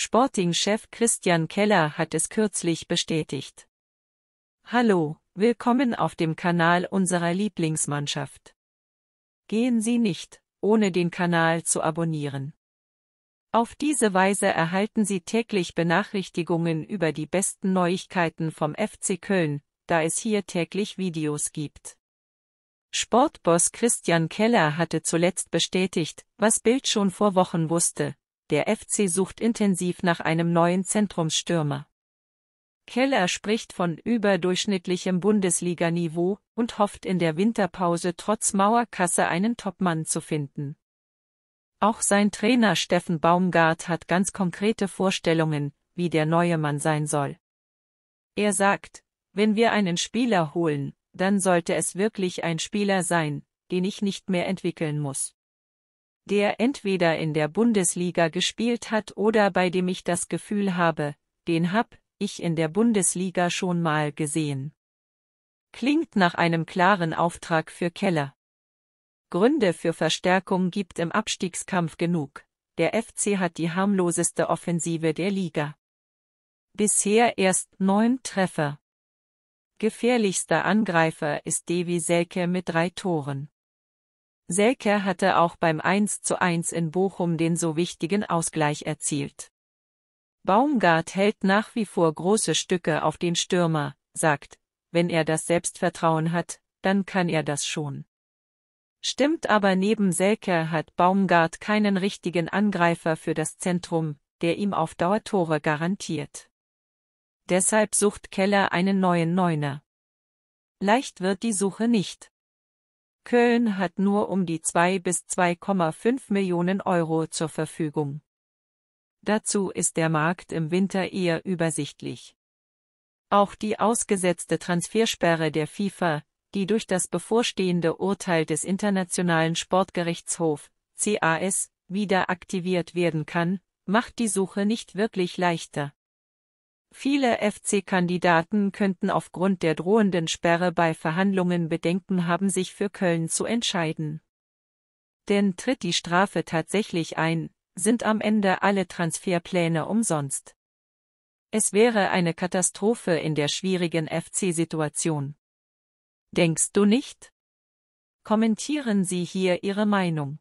Sporting-Chef Christian Keller hat es kürzlich bestätigt. Hallo, willkommen auf dem Kanal unserer Lieblingsmannschaft. Gehen Sie nicht, ohne den Kanal zu abonnieren. Auf diese Weise erhalten Sie täglich Benachrichtigungen über die besten Neuigkeiten vom FC Köln, da es hier täglich Videos gibt. Sportboss Christian Keller hatte zuletzt bestätigt, was Bild schon vor Wochen wusste, der FC sucht intensiv nach einem neuen Zentrumsstürmer. Keller spricht von überdurchschnittlichem Bundesliga-Niveau und hofft in der Winterpause trotz Mauerkasse einen Topmann zu finden. Auch sein Trainer Steffen Baumgart hat ganz konkrete Vorstellungen, wie der neue Mann sein soll. Er sagt, wenn wir einen Spieler holen, dann sollte es wirklich ein Spieler sein, den ich nicht mehr entwickeln muss der entweder in der Bundesliga gespielt hat oder bei dem ich das Gefühl habe, den hab ich in der Bundesliga schon mal gesehen. Klingt nach einem klaren Auftrag für Keller. Gründe für Verstärkung gibt im Abstiegskampf genug. Der FC hat die harmloseste Offensive der Liga. Bisher erst neun Treffer. Gefährlichster Angreifer ist Devi Selke mit drei Toren. Selker hatte auch beim 1 zu 1 in Bochum den so wichtigen Ausgleich erzielt. Baumgart hält nach wie vor große Stücke auf den Stürmer, sagt, wenn er das Selbstvertrauen hat, dann kann er das schon. Stimmt aber neben Selker hat Baumgart keinen richtigen Angreifer für das Zentrum, der ihm auf Dauer Tore garantiert. Deshalb sucht Keller einen neuen Neuner. Leicht wird die Suche nicht. Köln hat nur um die 2 bis 2,5 Millionen Euro zur Verfügung. Dazu ist der Markt im Winter eher übersichtlich. Auch die ausgesetzte Transfersperre der FIFA, die durch das bevorstehende Urteil des Internationalen Sportgerichtshofs CAS wieder aktiviert werden kann, macht die Suche nicht wirklich leichter. Viele FC-Kandidaten könnten aufgrund der drohenden Sperre bei Verhandlungen Bedenken haben, sich für Köln zu entscheiden. Denn tritt die Strafe tatsächlich ein, sind am Ende alle Transferpläne umsonst. Es wäre eine Katastrophe in der schwierigen FC-Situation. Denkst du nicht? Kommentieren Sie hier Ihre Meinung.